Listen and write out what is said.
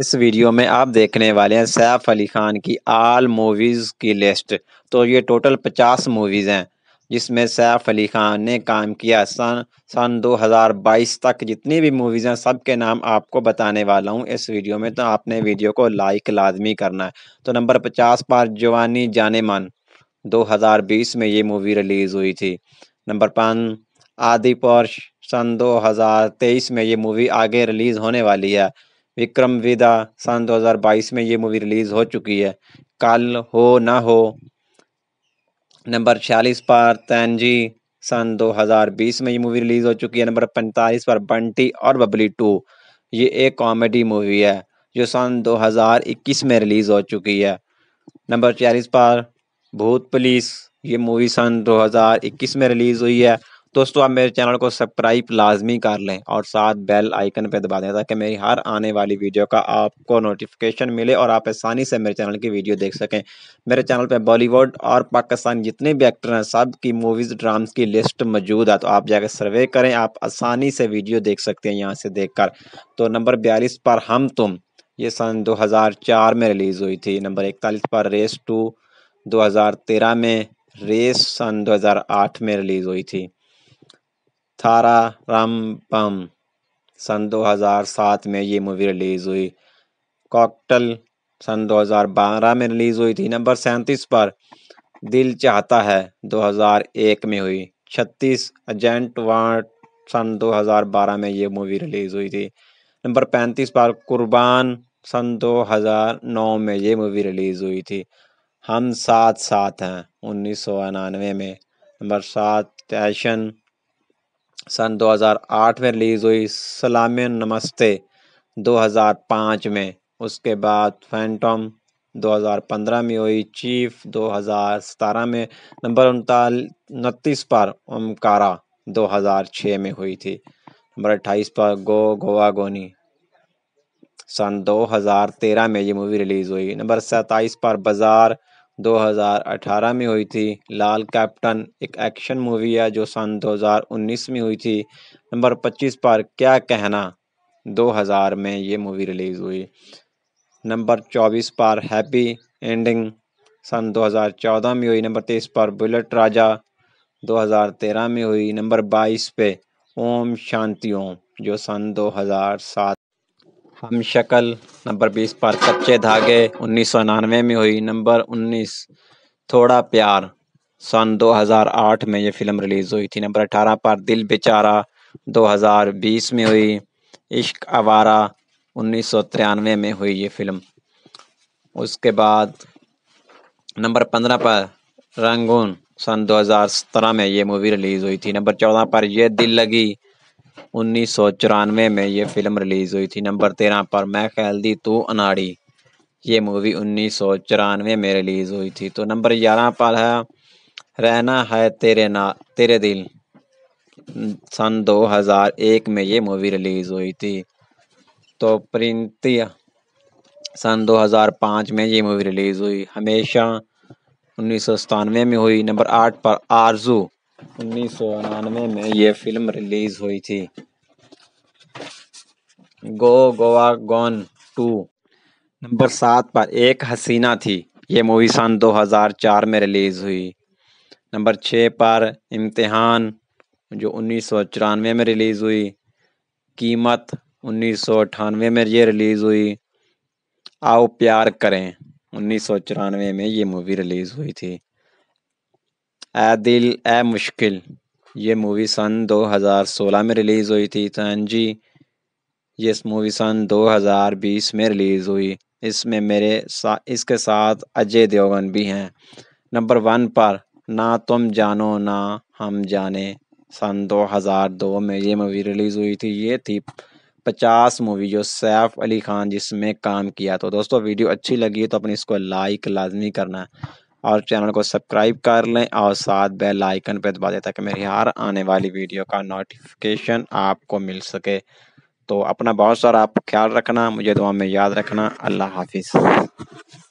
इस वीडियो में आप देखने वाले हैं सैफ अली खान की आल मूवीज़ की लिस्ट तो ये टोटल पचास मूवीज़ हैं जिसमें सैफ अली खान ने काम किया सन सन 2022 तक जितनी भी मूवीज़ हैं सब के नाम आपको बताने वाला हूँ इस वीडियो में तो आपने वीडियो को लाइक लाजमी करना है तो नंबर पचास पर जवानी जाने मन दो में ये मूवी रिलीज़ हुई थी नंबर पाँच आदि पर सन 2023 में ये मूवी आगे रिलीज़ होने वाली है विक्रम विदा सन 2022 में ये मूवी रिलीज़ हो चुकी है कल हो ना हो नंबर छियालीस पर तैनजी सन 2020 में ये मूवी रिलीज़ हो चुकी है नंबर पैंतालीस पर बंटी और बबली टू ये एक कॉमेडी मूवी है जो सन 2021 में रिलीज़ हो चुकी है नंबर चालीस पर भूत पुलिस ये मूवी सन 2021 में रिलीज़ हुई है दोस्तों आप मेरे चैनल को सब्सक्राइब लाजमी कर लें और साथ बेल आइकन पर दबा दें ताकि मेरी हर आने वाली वीडियो का आपको नोटिफिकेशन मिले और आप आसानी से मेरे चैनल की वीडियो देख सकें मेरे चैनल पर बॉलीवुड और पाकिस्तान जितने भी एक्टर हैं सब की मूवीज़ ड्राम्स की लिस्ट मौजूद है तो आप जाकर सर्वे करें आप आसानी से वीडियो देख सकते हैं यहाँ से देख तो नंबर बयालीस पर हम तुम ये सन 2004 में रिलीज़ हुई थी नंबर इकतालीस पर रेस टू 2013 में रेस सन 2008 में रिलीज़ हुई थी थारा राम पम सन 2007 में ये मूवी रिलीज़ हुई कॉकटल सन 2012 में रिलीज़ हुई थी नंबर सैंतीस पर दिल चाहता है 2001 में हुई छत्तीस एजेंट वार्ट सन 2012 में ये मूवी रिलीज़ हुई थी नंबर पैंतीस पर कुर्बान सन 2009 में ये मूवी रिलीज़ हुई थी हम साथ साथ हैं उन्नीस सौ में नंबर सात टैशन सन 2008 में रिलीज़ हुई सलाम नमस्ते 2005 में उसके बाद फैंटम 2015 में हुई चीफ 2017 में नंबर उनतीस पर ओमकारा 2006 में हुई थी नंबर अट्ठाईस पर गो गोवा गोनी सन 2013 में ये मूवी रिलीज़ हुई नंबर सत्ताईस पर बाजार 2018 में हुई थी लाल कैप्टन एक एक्शन मूवी है जो सन 2019 में हुई थी नंबर 25 पर क्या कहना 2000 में ये मूवी रिलीज़ हुई नंबर 24 पर हैप्पी एंडिंग सन 2014 में हुई नंबर 23 पर बुलेट राजा 2013 में हुई नंबर 22 पे ओम शांति ओम जो सन 2007 हम शक्ल नंबर बीस पर कच्चे धागे उन्नीस सौ नानवे में हुई नंबर उन्नीस थोड़ा प्यार सन 2008 में ये फिल्म रिलीज़ हुई थी नंबर अठारह पर दिल बेचारा 2020 में हुई इश्क आवारा उन्नीस सौ में हुई ये फिल्म उसके बाद नंबर पंद्रह पर रंगून सन 2017 में ये मूवी रिलीज़ हुई थी नंबर चौदह पर यह दिल लगी उन्नीस सौ चौरानवे में ये फिल्म रिलीज हुई थी नंबर तेरह पर मैं दी तो अनाड़ी ये मूवी उन्नीस सौ चौरानवे में रिलीज हुई थी तो नंबर ग्यारह पर है रहना है तेरे ना तेरे दिल सन 2001 में ये मूवी रिलीज हुई थी तो प्रिंतिया सन 2005 में ये मूवी रिलीज़ हुई हमेशा उन्नीस में हुई नंबर आठ पर आरजू उन्नीस में ये फिल्म रिलीज हुई थी Go Goa Gone two number सात पर एक हसीना थी ये मूवी सन 2004 में रिलीज़ हुई नंबर छः पर इम्तिहान जो उन्नीस में रिलीज़ हुई कीमत उन्नीस में ये रिलीज़ हुई आओ प्यार करें उन्नीस में ये मूवी रिलीज़ हुई थी ए दिल ए मुश्किल ये मूवी सन 2016 में रिलीज़ हुई थी तंजी ये मूवी सन 2020 में रिलीज़ हुई इसमें मेरे सा, इसके साथ अजय देवगन भी हैं नंबर वन पर ना तुम जानो ना हम जाने सन 2002 में ये मूवी रिलीज़ हुई थी ये थी पचास मूवी जो सैफ अली खान जिसमें काम किया तो दोस्तों वीडियो अच्छी लगी तो अपने इसको लाइक लाजमी करना और चैनल को सब्सक्राइब कर लें और साथ बेल आइकन पर दबा दें ताकि मेरी हर आने वाली वीडियो का नोटिफिकेशन आपको मिल सके तो अपना बहुत सारा आप ख्याल रखना मुझे दुआ में याद रखना अल्लाह हाफिज़